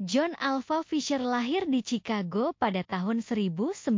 John Alpha Fisher lahir di Chicago pada tahun 1907.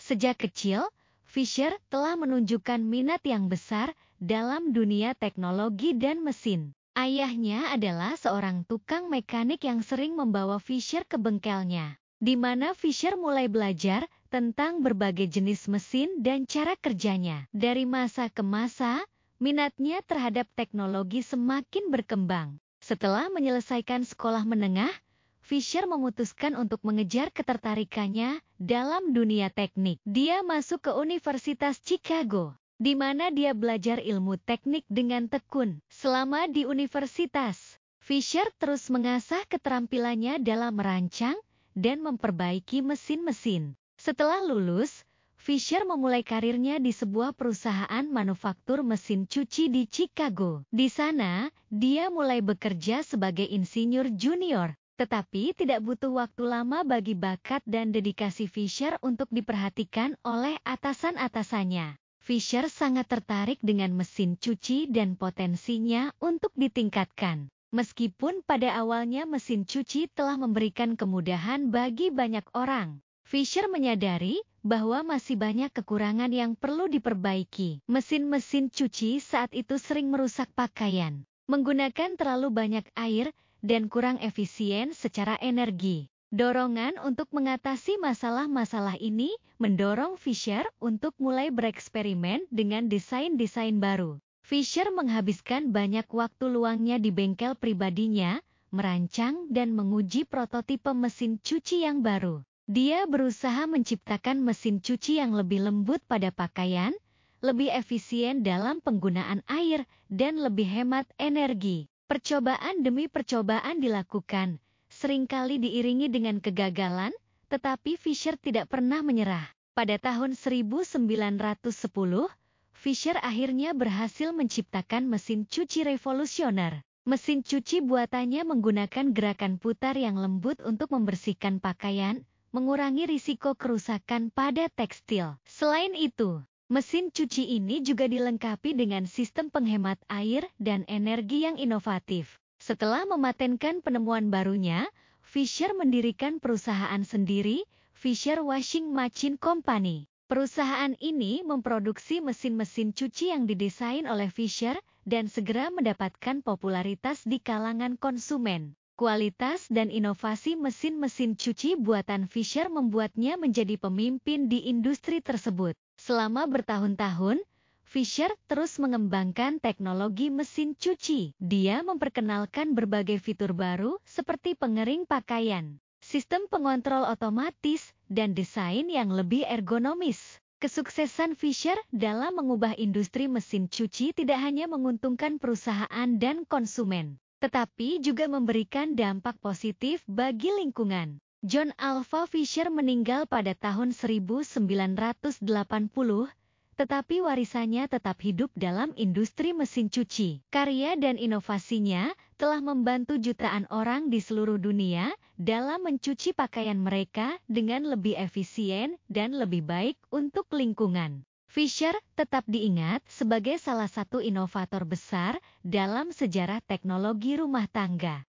Sejak kecil, Fisher telah menunjukkan minat yang besar dalam dunia teknologi dan mesin. Ayahnya adalah seorang tukang mekanik yang sering membawa Fisher ke bengkelnya, di mana Fisher mulai belajar tentang berbagai jenis mesin dan cara kerjanya. Dari masa ke masa, minatnya terhadap teknologi semakin berkembang. Setelah menyelesaikan sekolah menengah, Fisher memutuskan untuk mengejar ketertarikannya dalam dunia teknik. Dia masuk ke Universitas Chicago, di mana dia belajar ilmu teknik dengan tekun. Selama di universitas, Fisher terus mengasah keterampilannya dalam merancang dan memperbaiki mesin-mesin. Setelah lulus, Fisher memulai karirnya di sebuah perusahaan manufaktur mesin cuci di Chicago. Di sana, dia mulai bekerja sebagai insinyur junior. Tetapi tidak butuh waktu lama bagi bakat dan dedikasi Fisher untuk diperhatikan oleh atasan-atasannya. Fisher sangat tertarik dengan mesin cuci dan potensinya untuk ditingkatkan. Meskipun pada awalnya mesin cuci telah memberikan kemudahan bagi banyak orang, Fisher menyadari bahwa masih banyak kekurangan yang perlu diperbaiki. Mesin-mesin cuci saat itu sering merusak pakaian, menggunakan terlalu banyak air, dan kurang efisien secara energi. Dorongan untuk mengatasi masalah-masalah ini mendorong Fisher untuk mulai bereksperimen dengan desain-desain baru. Fisher menghabiskan banyak waktu luangnya di bengkel pribadinya, merancang dan menguji prototipe mesin cuci yang baru. Dia berusaha menciptakan mesin cuci yang lebih lembut pada pakaian, lebih efisien dalam penggunaan air, dan lebih hemat energi. Percobaan demi percobaan dilakukan, seringkali diiringi dengan kegagalan, tetapi Fisher tidak pernah menyerah. Pada tahun 1910, Fisher akhirnya berhasil menciptakan mesin cuci revolusioner. Mesin cuci buatannya menggunakan gerakan putar yang lembut untuk membersihkan pakaian, mengurangi risiko kerusakan pada tekstil. Selain itu, mesin cuci ini juga dilengkapi dengan sistem penghemat air dan energi yang inovatif. Setelah mematenkan penemuan barunya, Fisher mendirikan perusahaan sendiri, Fisher Washing Machine Company. Perusahaan ini memproduksi mesin-mesin cuci yang didesain oleh Fisher dan segera mendapatkan popularitas di kalangan konsumen. Kualitas dan inovasi mesin-mesin cuci buatan Fisher membuatnya menjadi pemimpin di industri tersebut. Selama bertahun-tahun, Fisher terus mengembangkan teknologi mesin cuci. Dia memperkenalkan berbagai fitur baru seperti pengering pakaian, sistem pengontrol otomatis, dan desain yang lebih ergonomis. Kesuksesan Fisher dalam mengubah industri mesin cuci tidak hanya menguntungkan perusahaan dan konsumen, tetapi juga memberikan dampak positif bagi lingkungan. John Alva Fisher meninggal pada tahun 1980, tetapi warisannya tetap hidup dalam industri mesin cuci. Karya dan inovasinya telah membantu jutaan orang di seluruh dunia dalam mencuci pakaian mereka dengan lebih efisien dan lebih baik untuk lingkungan. Fisher tetap diingat sebagai salah satu inovator besar dalam sejarah teknologi rumah tangga.